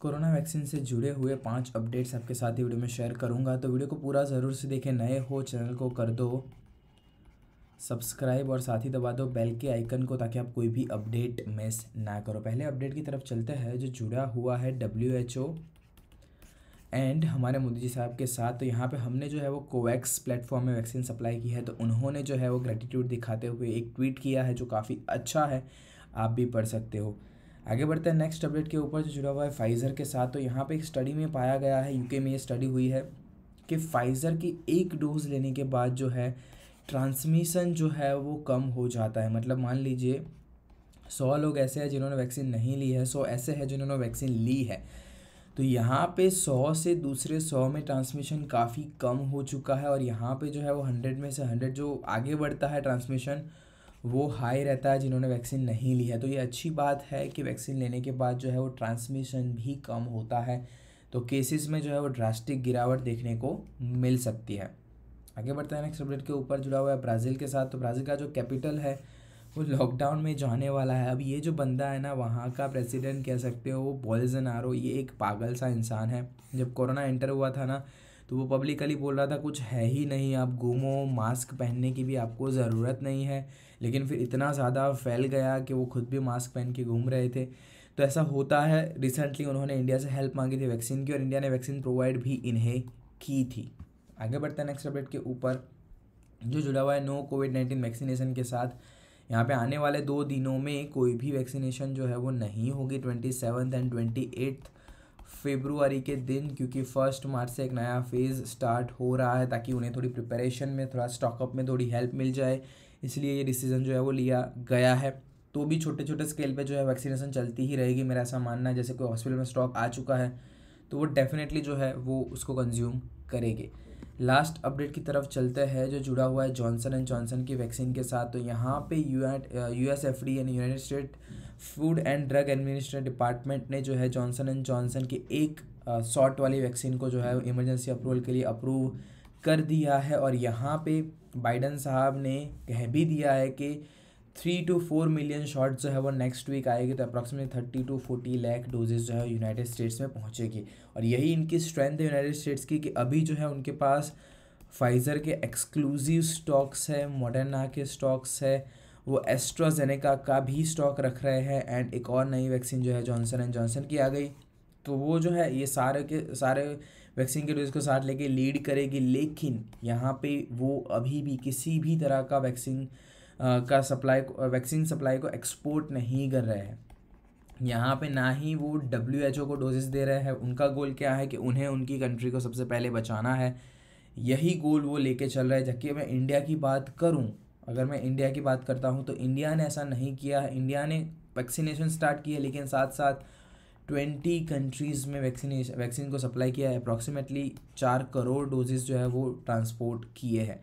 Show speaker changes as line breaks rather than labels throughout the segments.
corona vaccine से जुड़े हुए पांच अपडेट्स आपके साथ ही वीडियो में शेयर करूंगा तो वीडियो को पूरा ज़रूर से देखें नए हो चैनल को कर दो सब्सक्राइब और साथ ही दबा दो बेल के आइकन को ताकि आप कोई भी अपडेट मिस ना करो पहले अपडेट की तरफ चलते हैं जो जुड़ा हुआ है डब्ल्यू एच ओ एंड हमारे मोदी जी साहब के साथ तो यहाँ पे हमने जो है वो कोवैक्स प्लेटफॉर्म में वैक्सीन सप्लाई की है तो उन्होंने जो है वो ग्रेटिट्यूड दिखाते हुए एक ट्वीट किया है जो काफ़ी अच्छा है आप भी पढ़ सकते हो आगे बढ़ते हैं नेक्स्ट अपडेट के ऊपर जो जुड़ा हुआ है फाइज़र के साथ तो यहाँ पे एक स्टडी में पाया गया है यूके में ये स्टडी हुई है कि फाइज़र की एक डोज लेने के बाद जो है ट्रांसमिशन जो है वो कम हो जाता है मतलब मान लीजिए सौ लोग ऐसे हैं जिन्होंने वैक्सीन नहीं ली है सौ ऐसे हैं जिन्होंने वैक्सीन ली है तो यहाँ पे सौ से दूसरे सौ में ट्रांसमिशन काफ़ी कम हो चुका है और यहाँ पे जो है वो हंड्रेड में से हंड्रेड जो आगे बढ़ता है ट्रांसमिशन वो हाई रहता है जिन्होंने वैक्सीन नहीं ली है तो ये अच्छी बात है कि वैक्सीन लेने के बाद जो है वो ट्रांसमिशन भी कम होता है तो केसेस में जो है वो ड्रास्टिक गिरावट देखने को मिल सकती है आगे बढ़ते हैं नेक्स्ट अपडेट के ऊपर जुड़ा हुआ है ब्राज़ील के साथ तो ब्राज़ील का जो कैपिटल है वो लॉकडाउन में जाने वाला है अब ये जो बंदा है ना वहाँ का प्रेसिडेंट कह सकते हो वो बॉलजन आरो ये एक पागल सा इंसान है जब कोरोना एंटर हुआ था ना तो वो पब्लिकली बोल रहा था कुछ है ही नहीं आप घूमो मास्क पहनने की भी आपको ज़रूरत नहीं है लेकिन फिर इतना ज़्यादा फैल गया कि वो खुद भी मास्क पहन के घूम रहे थे तो ऐसा होता है रिसेंटली उन्होंने इंडिया से हेल्प मांगी थी वैक्सीन की और इंडिया ने वैक्सीन प्रोवाइड भी इन्हें की थी आगे बढ़ते हैं नेक्स्ट अपडेट के ऊपर जो जुड़ा हुआ है नो कोविड नाइन्टीन वैक्सीनेशन के साथ यहाँ पे आने वाले दो दिनों में कोई भी वैक्सीनेशन जो है वो नहीं होगी twenty seventh and twenty eighth February के दिन क्योंकि फर्स्ट मार्च से एक नया फेज़ स्टार्ट हो रहा है ताकि उन्हें थोड़ी प्रिपरेशन में थोड़ा स्टॉकअप में थोड़ी हेल्प मिल जाए इसलिए ये डिसीज़न जो है वो लिया गया है तो भी छोटे छोटे स्केल पे जो है वैक्सीनेशन चलती ही रहेगी मेरा ऐसा मानना है जैसे कोई हॉस्पिटल में स्टॉक आ चुका है तो वो डेफिनेटली जो है वो उसको कंज्यूम करेंगे लास्ट अपडेट की तरफ चलते हैं जो जुड़ा हुआ है जॉनसन एंड जॉनसन की वैक्सीन के साथ तो यहाँ पे यू एस एफ डी यानी United State Food and Drug Administration department ने जो है जॉनसन एंड जॉनसन की एक शॉट वाली वैक्सीन को जो है इमरजेंसी अप्रूवल के लिए अप्रूव कर दिया है और यहाँ पे बाइडन साहब ने कह भी दिया है कि three two four million shot जो है वो नेक्स्ट वीक आएगी तो approximately thirty two forty lakh doses जो है यूनाइटेड स्टेट्स में पहुँचेगी और यही इनकी स्ट्रेंथ है यूनाइटेड स्टेट्स की कि अभी जो है उनके पास फाइज़र के एक्सक्लूसिव स्टॉक्स है मॉडर्ना के स्टॉक्स है वो एस्ट्राजेनेका का भी स्टॉक रख रहे हैं एंड एक और नई वैक्सीन जो है जॉनसन एंड जॉनसन की आ गई तो वो जो है ये सारे के सारे वैक्सीन के डोज को साथ लेके लीड करेगी लेकिन यहाँ पे वो अभी भी किसी भी तरह का वैक्सीन का सप्लाई वैक्सीन सप्लाई को एक्सपोर्ट नहीं कर रहे हैं यहाँ पे ना ही वो डब्ल्यू एच ओ को डोजेस दे रहे हैं उनका गोल क्या है कि उन्हें उनकी कंट्री को सबसे पहले बचाना है यही गोल वो लेके चल रहा है जबकि मैं इंडिया की बात करूँ अगर मैं इंडिया की बात करता हूँ तो इंडिया ने ऐसा नहीं किया इंडिया ने वैक्सीनेशन स्टार्ट की है लेकिन साथ साथ ट्वेंटी कंट्रीज़ में वैक्सीनेशन वैक्सीन को सप्लाई किया है अप्रॉक्सीमेटली चार करोड़ डोजेज जो है वो ट्रांसपोर्ट किए हैं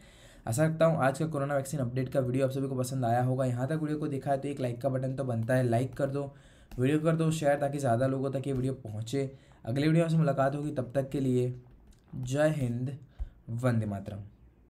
ऐसा रखता हूँ आज का कोरोना वैक्सीन अपडेट का वीडियो आप सभी को पसंद आया होगा यहाँ तक वीडियो को देखा है तो एक लाइक का बटन तो बनता है लाइक कर दो वीडियो कर दो शेयर ताकि ज़्यादा लोगों तक ये वीडियो पहुँचे अगले वीडियो में मुलाकात होगी तब तक के लिए जय हिंद वंदे मातरम